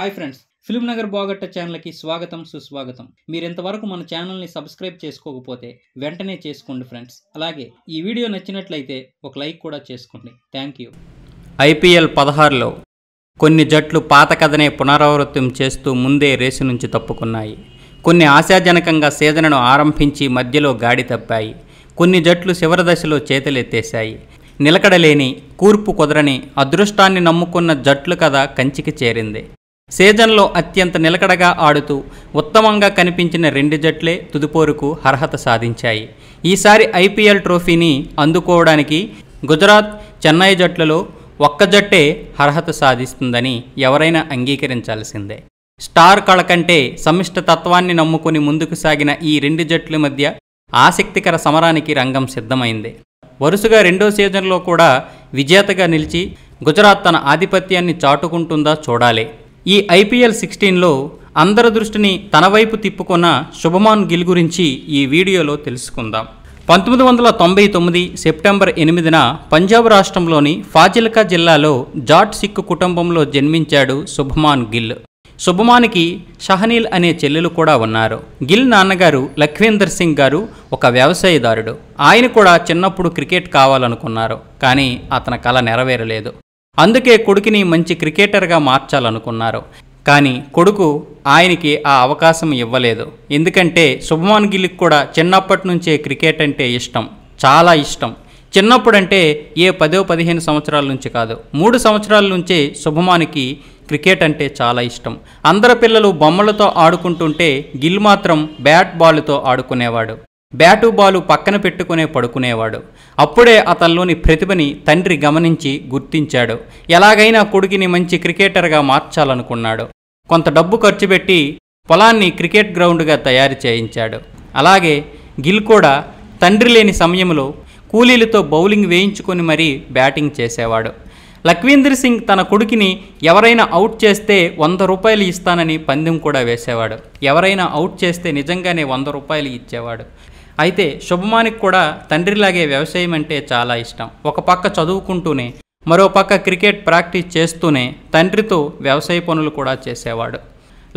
hi friends Film Nagar బాగట్ట ఛానల్కి స్వాగతం సుస్వాగతం మీరు ఇంతవరకు మన ఛానల్ని సబ్స్క్రైబ్ చేసుకోకపోతే వెంటనే చేసుకోండి ఫ్రెండ్స్ అలాగే ఈ వీడియో నచ్చినట్లయితే ఒక లైక్ కూడా చేసుకోండి థ్యాంక్ యూ ఐపీఎల్ పదహారులో కొన్ని జట్లు పాత కథనే పునరావృతం చేస్తూ ముందే రేసు నుంచి తప్పుకున్నాయి కొన్ని ఆశాజనకంగా సీజన్ను ఆరంభించి మధ్యలో గాడి తప్పాయి కొన్ని జట్లు చివరి దశలో చేతులెత్తేశాయి నిలకడలేని కూర్పు కుదరని అదృష్టాన్ని నమ్ముకున్న జట్లు కథ కంచికి చేరింది సీజన్లో అత్యంత నిలకడగా ఆడుతూ ఉత్తమంగా కనిపించిన రెండు జట్లే తుదిపోరుకు అర్హత సాధించాయి ఈసారి ఐపీఎల్ ట్రోఫీని అందుకోవడానికి గుజరాత్ చెన్నై జట్లలో ఒక్క జట్టే అర్హత సాధిస్తుందని ఎవరైనా అంగీకరించాల్సిందే స్టార్ కళ కంటే సమిష్ట తత్వాన్ని నమ్ముకుని ముందుకు సాగిన ఈ రెండు జట్ల మధ్య ఆసక్తికర సమరానికి రంగం సిద్ధమైంది వరుసగా రెండో సీజన్లో కూడా విజేతగా నిలిచి గుజరాత్ తన ఆధిపత్యాన్ని చాటుకుంటుందా చూడాలి ఈ ఐపీఎల్ సిక్స్టీన్లో అందరి దృష్టిని తన వైపు తిప్పుకున్న శుభమాన్ గిల్ గురించి ఈ వీడియోలో తెలుసుకుందాం పంతొమ్మిది వందల తొంభై తొమ్మిది సెప్టెంబర్ ఎనిమిదిన పంజాబ్ రాష్ట్రంలోని ఫాజిల్కా జిల్లాలో జాట్ సిక్కు కుటుంబంలో జన్మించాడు శుభమాన్ గిల్ శుభమానికి షహనీల్ అనే చెల్లెలు కూడా ఉన్నారు గిల్ నాన్నగారు లఖ్వీందర్ సింగ్ గారు ఒక వ్యవసాయదారుడు ఆయన కూడా చిన్నప్పుడు క్రికెట్ కావాలనుకున్నారు కానీ అతని కళ నెరవేరలేదు అందుకే కొడుకుని మంచి క్రికెటర్గా మార్చాలనుకున్నారు కానీ కొడుకు ఆయనకి ఆ అవకాశం ఇవ్వలేదు ఎందుకంటే శుభమాన్ గిల్కి కూడా చిన్నప్పటి నుంచే క్రికెట్ అంటే ఇష్టం చాలా ఇష్టం చిన్నప్పుడంటే ఏ పదో పదిహేను సంవత్సరాల నుంచి కాదు మూడు సంవత్సరాల నుంచే శుభమానికి క్రికెట్ అంటే చాలా ఇష్టం అందరి పిల్లలు బొమ్మలతో ఆడుకుంటుంటే గిల్ మాత్రం బ్యాట్ బాల్తో ఆడుకునేవాడు బ్యాటు బాలు పక్కన పెట్టుకునే పడుకునేవాడు అప్పుడే అతనిలోని ప్రతిభని తండ్రి గమనించి గుర్తించాడు ఎలాగైనా కొడుకుని మంచి క్రికెటర్గా మార్చాలనుకున్నాడు కొంత డబ్బు ఖర్చు పెట్టి పొలాన్ని క్రికెట్ గ్రౌండ్గా తయారు చేయించాడు అలాగే గిల్ కూడా తండ్రి లేని సమయంలో కూలీలతో బౌలింగ్ వేయించుకొని మరీ బ్యాటింగ్ చేసేవాడు లక్వీందర్ సింగ్ తన కొడుకుని ఎవరైనా అవుట్ చేస్తే వంద రూపాయలు ఇస్తానని పందెం కూడా వేసేవాడు ఎవరైనా అవుట్ చేస్తే నిజంగానే వంద రూపాయలు ఇచ్చేవాడు అయితే శుభమానికి కూడా తండ్రిలాగే వ్యవసాయం అంటే చాలా ఇష్టం ఒక పక్క చదువుకుంటూనే మరో పక్క క్రికెట్ ప్రాక్టీస్ చేస్తూనే తండ్రితో వ్యవసాయ పనులు కూడా చేసేవాడు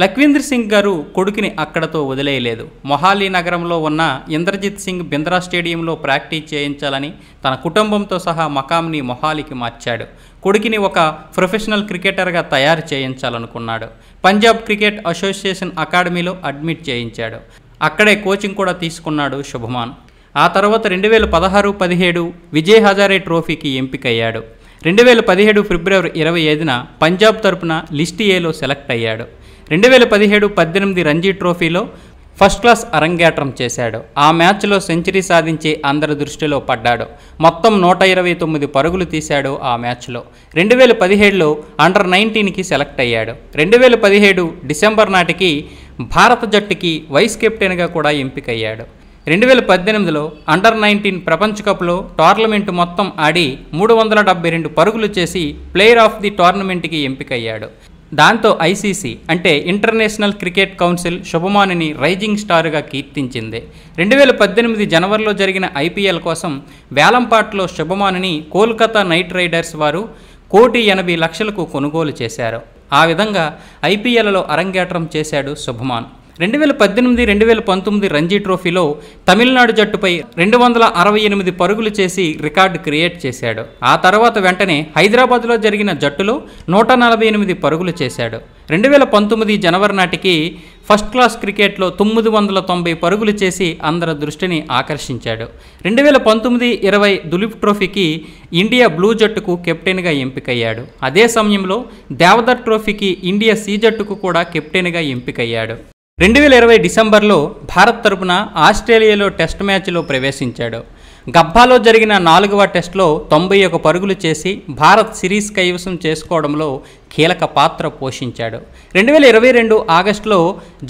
లఖ్వీంద్ర సింగ్ గారు కొడుకుని అక్కడతో వదిలేయలేదు మొహాలీ నగరంలో ఉన్న ఇంద్రజిత్ సింగ్ బింద్రా స్టేడియంలో ప్రాక్టీస్ చేయించాలని తన కుటుంబంతో సహా మకాంని మొహాలీకి మార్చాడు కొడుకుని ఒక ప్రొఫెషనల్ క్రికెటర్గా తయారు చేయించాలనుకున్నాడు పంజాబ్ క్రికెట్ అసోసియేషన్ అకాడమీలో అడ్మిట్ చేయించాడు అక్కడే కోచింగ్ కూడా తీసుకున్నాడు శుభమాన్ ఆ తర్వాత రెండు వేల పదహారు పదిహేడు విజయ్ హజారే ట్రోఫీకి ఎంపికయ్యాడు రెండు వేల పదిహేడు ఫిబ్రవరి ఇరవై ఐదున పంజాబ్ తరపున లిస్ట్ ఏలో సెలెక్ట్ అయ్యాడు రెండు వేల పదిహేడు పద్దెనిమిది రంజీ ట్రోఫీలో ఫస్ట్ క్లాస్ అరంగేట్రం చేశాడు ఆ మ్యాచ్లో సెంచరీ సాధించి అందరి దృష్టిలో పడ్డాడు మొత్తం నూట ఇరవై తొమ్మిది పరుగులు తీశాడు ఆ మ్యాచ్లో రెండు వేల పదిహేడులో అండర్ నైన్టీన్కి సెలెక్ట్ అయ్యాడు రెండు వేల పదిహేడు డిసెంబర్ నాటికి భారత జట్టుకి వైస్ కెప్టెన్గా కూడా ఎంపికయ్యాడు రెండు వేల పద్దెనిమిదిలో అండర్ నైన్టీన్ ప్రపంచ కప్లో టోర్నమెంట్ మొత్తం ఆడి మూడు వందల డెబ్బై రెండు పరుగులు చేసి ప్లేయర్ ఆఫ్ ది టోర్నమెంట్కి ఎంపికయ్యాడు దాంతో ఐసీసీ అంటే ఇంటర్నేషనల్ క్రికెట్ కౌన్సిల్ శుభమానుని రైజింగ్ స్టార్గా కీర్తించింది రెండు వేల పద్దెనిమిది జనవరిలో జరిగిన ఐపీఎల్ కోసం వేలంపాట్లో శుభమానుని కోల్కతా నైట్ రైడర్స్ వారు కోటి ఎనభై లక్షలకు కొనుగోలు చేశారు ఆ విధంగా ఐపీఎల్లో అరంగేట్రం చేశాడు శుభమాన్ రెండు వేల పద్దెనిమిది రెండు వేల పంతొమ్మిది రంజీ ట్రోఫీలో తమిళనాడు జట్టుపై రెండు వందల అరవై ఎనిమిది పరుగులు చేసి రికార్డు క్రియేట్ చేశాడు ఆ తర్వాత వెంటనే హైదరాబాద్లో జరిగిన జట్టులో నూట నలభై ఎనిమిది పరుగులు చేశాడు రెండు వేల పంతొమ్మిది జనవరి నాటికి ఫస్ట్ క్లాస్ క్రికెట్లో తొమ్మిది వందల తొంభై పరుగులు చేసి అందరి దృష్టిని ఆకర్షించాడు రెండు వేల పంతొమ్మిది ఇరవై దులీప్ ట్రోఫీకి ఇండియా బ్లూ జట్టుకు కెప్టెన్గా ఎంపికయ్యాడు అదే సమయంలో దేవదర్ ట్రోఫీకి ఇండియా సి జట్టుకు కూడా కెప్టెన్గా ఎంపికయ్యాడు రెండు వేల ఇరవై డిసెంబర్లో భారత్ తరపున ఆస్ట్రేలియాలో టెస్ట్ మ్యాచ్లో ప్రవేశించాడు గబ్బాలో జరిగిన నాలుగవ టెస్టులో తొంభై ఒక పరుగులు చేసి భారత్ సిరీస్ కైవసం చేసుకోవడంలో కీలక పాత్ర పోషించాడు రెండు వేల ఇరవై రెండు ఆగస్టులో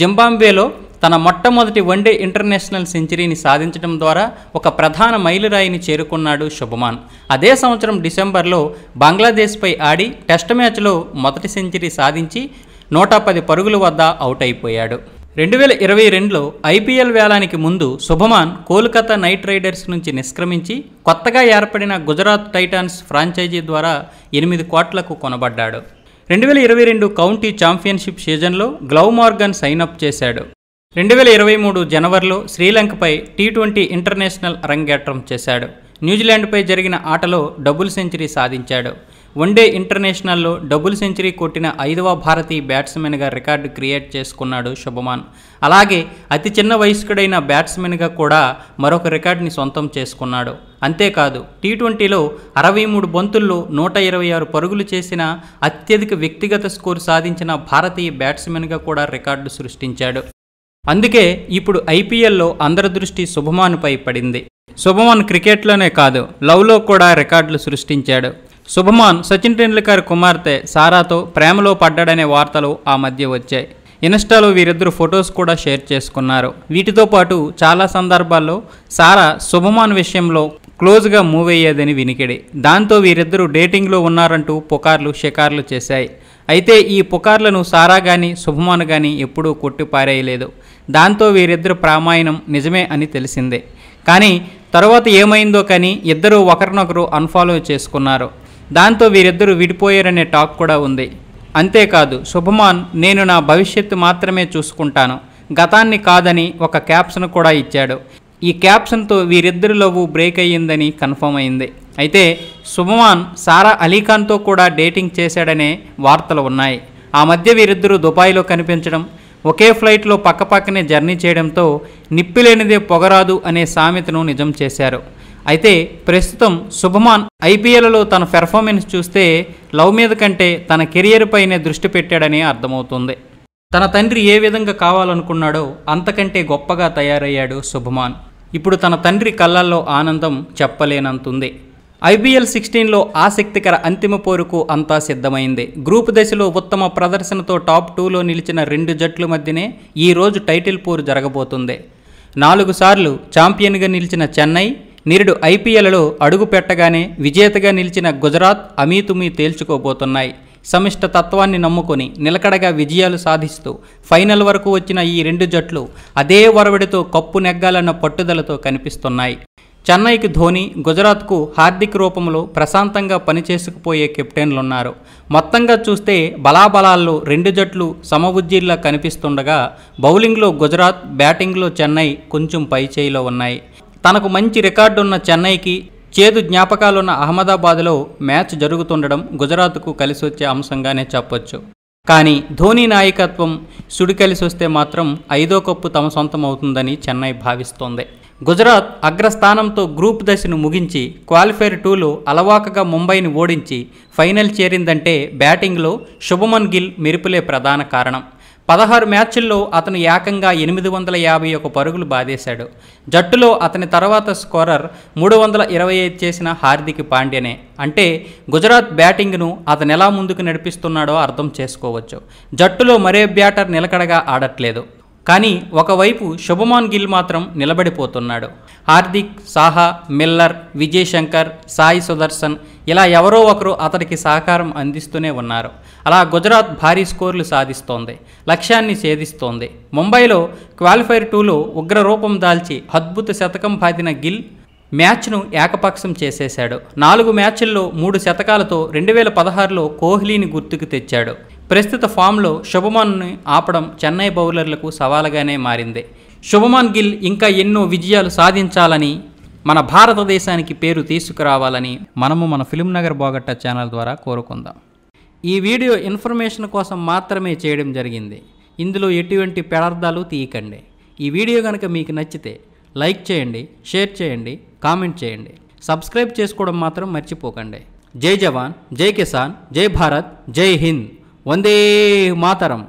జింబాబ్వేలో తన మొట్టమొదటి వన్డే ఇంటర్నేషనల్ సెంచరీని సాధించడం ద్వారా ఒక ప్రధాన మైలురాయిని చేరుకున్నాడు శుభమాన్ అదే సంవత్సరం డిసెంబర్లో బంగ్లాదేశ్పై ఆడి టెస్ట్ మ్యాచ్లో మొదటి సెంచరీ సాధించి నూట పది పరుగుల వద్ద అవుట్ అయిపోయాడు రెండు వేల ఇరవై రెండులో ఐపీఎల్ వేలానికి ముందు శుభమాన్ కోల్కతా నైట్ రైడర్స్ నుంచి నిష్క్రమించి కొత్తగా ఏర్పడిన గుజరాత్ టైటాన్స్ ఫ్రాంచైజీ ద్వారా ఎనిమిది కోట్లకు కొనబడ్డాడు రెండు వేల ఇరవై రెండు కౌంటీ ఛాంపియన్షిప్ సీజన్లో గ్లౌ మార్గన్ సైన్ అప్ చేశాడు రెండు వేల ఇరవై మూడు జనవరిలో శ్రీలంకపై టీ ట్వంటీ ఇంటర్నేషనల్ అరంగేట్రం చేశాడు న్యూజిలాండ్పై జరిగిన ఆటలో డబుల్ సెంచరీ సాధించాడు వన్డే ఇంటర్నేషనల్లో డబుల్ సెంచరీ కొట్టిన ఐదవ భారతీయ బ్యాట్స్మెన్గా రికార్డు క్రియేట్ చేసుకున్నాడు శుభమాన్ అలాగే అతి చిన్న వయస్కుడైన బ్యాట్స్మెన్గా కూడా మరొక రికార్డుని సొంతం చేసుకున్నాడు అంతేకాదు టీ ట్వంటీలో అరవై మూడు బంతుల్లో నూట ఇరవై ఆరు పరుగులు చేసిన అత్యధిక వ్యక్తిగత స్కోరు సాధించిన భారతీయ బ్యాట్స్మెన్గా కూడా రికార్డు సృష్టించాడు అందుకే ఇప్పుడు ఐపీఎల్లో అందరి దృష్టి శుభమాన్పై పడింది శుభమాన్ క్రికెట్లోనే కాదు లవ్లో కూడా రికార్డులు సృష్టించాడు శుభమాన్ సచిన్ టెండూల్కర్ కుమార్తె సారాతో ప్రేమలో పడ్డాడనే వార్తలు ఆ మధ్య వచ్చాయి ఇన్స్టాలో వీరిద్దరు ఫొటోస్ కూడా షేర్ చేసుకున్నారు వీటితో పాటు చాలా సందర్భాల్లో సారా శుభమాన్ విషయంలో క్లోజ్గా మూవ్ అయ్యేదని వినికిడి దాంతో వీరిద్దరూ డేటింగ్లో ఉన్నారంటూ పుకార్లు షికార్లు చేశాయి అయితే ఈ పుకార్లను సారా కానీ శుభమాన్ కానీ ఎప్పుడూ కొట్టిపారేయలేదు దాంతో వీరిద్దరు ప్రామాయణం నిజమే అని తెలిసిందే కానీ తర్వాత ఏమైందో కానీ ఇద్దరూ ఒకరినొకరు అన్ఫాలో చేసుకున్నారు దాంతో వీరిద్దరూ విడిపోయారనే టాక్ కూడా ఉంది అంతేకాదు శుభమాన్ నేను నా భవిష్యత్తు మాత్రమే చూసుకుంటాను గతాన్ని కాదని ఒక క్యాప్షన్ కూడా ఇచ్చాడు ఈ క్యాప్షన్తో వీరిద్దరి లవ్వు బ్రేక్ అయ్యిందని కన్ఫర్మ్ అయింది అయితే శుభమాన్ సారా అలీఖాన్తో కూడా డేటింగ్ చేశాడనే వార్తలు ఉన్నాయి ఆ మధ్య వీరిద్దరూ దుబాయ్లో కనిపించడం ఒకే ఫ్లైట్లో పక్కపక్కనే జర్నీ చేయడంతో నిప్పిలేనిదే పొగరాదు అనే సామెతను నిజం చేశారు అయితే ప్రస్తుతం శుభమాన్ ఐపీఎల్లో తన పెర్ఫార్మెన్స్ చూస్తే లవ్ మీద కంటే తన కెరియర్ పైనే దృష్టి పెట్టాడని అర్థమవుతుంది తన తండ్రి ఏ విధంగా కావాలనుకున్నాడో అంతకంటే గొప్పగా తయారయ్యాడు శుభమాన్ ఇప్పుడు తన తండ్రి కళ్ళల్లో ఆనందం చెప్పలేనంతుంది ఐబీఎల్ సిక్స్టీన్లో ఆసక్తికర అంతిమ పోరుకు అంతా సిద్ధమైంది గ్రూప్ దశలో ఉత్తమ ప్రదర్శనతో టాప్ టూలో నిలిచిన రెండు జట్ల మధ్యనే ఈరోజు టైటిల్ పోరు జరగబోతుంది నాలుగు సార్లు ఛాంపియన్గా నిలిచిన చెన్నై నిరుడు ఐపీఎల్లో అడుగు పెట్టగానే విజేతగా నిలిచిన గుజరాత్ అమీతుమీ తేల్చుకోబోతున్నాయి సమిష్ట తత్వాన్ని నమ్ముకొని నిలకడగా విజయాలు సాధిస్తూ ఫైనల్ వరకు వచ్చిన ఈ రెండు జట్లు అదే వరవడితో కప్పు నెగ్గాలన్న పట్టుదలతో కనిపిస్తున్నాయి చెన్నైకి ధోని గుజరాత్కు హార్దిక్ రూపంలో ప్రశాంతంగా పనిచేసుకుపోయే కెప్టెన్లున్నారు మొత్తంగా చూస్తే బలాబలాల్లో రెండు జట్లు సమవుజ్జీల్లా కనిపిస్తుండగా బౌలింగ్లో గుజరాత్ బ్యాటింగ్లో చెన్నై కొంచెం పైచేయిలో ఉన్నాయి తనకు మంచి రికార్డున్న చెన్నైకి చేదు జ్ఞాపకాలున్న అహ్మదాబాద్లో మ్యాచ్ జరుగుతుండడం గుజరాత్కు కలిసొచ్చే అంశంగానే చెప్పొచ్చు కానీ ధోని నాయకత్వం సుడి కలిసి వస్తే మాత్రం ఐదో కప్పు తమ సొంతం అవుతుందని చెన్నై భావిస్తోంది గుజరాత్ అగ్రస్థానంతో గ్రూప్ దశను ముగించి క్వాలిఫైర్ టూలో అలవాకగా ముంబైని ఓడించి ఫైనల్ చేరిందంటే బ్యాటింగ్లో శుభమన్ గిల్ మెరుపులే ప్రధాన కారణం పదహారు మ్యాచ్ల్లో అతను ఏకంగా ఎనిమిది వందల యాభై ఒక పరుగులు బాధేశాడు జట్టులో అతని తర్వాత స్కోరర్ మూడు వందల ఇరవై ఐదు చేసిన హార్దిక్ పాండ్యనే అంటే గుజరాత్ బ్యాటింగ్ను అతను ఎలా ముందుకు నడిపిస్తున్నాడో అర్థం చేసుకోవచ్చు జట్టులో మరే బ్యాటర్ నిలకడగా ఆడట్లేదు కానీ ఒకవైపు శుభమాన్ గిల్ మాత్రం నిలబడిపోతున్నాడు హార్దిక్ సాహా మిల్లర్ విజయ్ శంకర్ సాయి సుదర్శన్ ఇలా ఎవరో ఒకరు అతడికి సహకారం అందిస్తూనే ఉన్నారు అలా గుజరాత్ భారీ స్కోర్లు సాధిస్తోంది లక్ష్యాన్ని ఛేదిస్తోంది ముంబైలో క్వాలిఫైర్ టూలో ఉగ్ర రూపం దాల్చి అద్భుత శతకం బాదిన గిల్ మ్యాచ్ను ఏకపక్షం చేసేశాడు నాలుగు మ్యాచ్ల్లో మూడు శతకాలతో రెండు వేల పదహారులో కోహ్లీని గుర్తుకు తెచ్చాడు ప్రస్తుత ఫామ్లో శుభమాన్ని ఆపడం చెన్నై బౌలర్లకు సవాలుగానే మారింది శుభమాన్ గిల్ ఇంకా ఎన్నో విజయాలు సాధించాలని మన భారతదేశానికి పేరు తీసుకురావాలని మనము మన ఫిల్మ్ నగర్ బోగట్ట ఛానల్ ద్వారా కోరుకుందాం ఈ వీడియో ఇన్ఫర్మేషన్ కోసం మాత్రమే చేయడం జరిగింది ఇందులో ఎటువంటి పెడార్థాలు తీయకండి ఈ వీడియో కనుక మీకు నచ్చితే లైక్ చేయండి షేర్ చేయండి కామెంట్ చేయండి సబ్స్క్రైబ్ చేసుకోవడం మాత్రం మర్చిపోకండి జై జవాన్ జై కిసాన్ జై భారత్ జై హింద్ வந்தே மாதரம்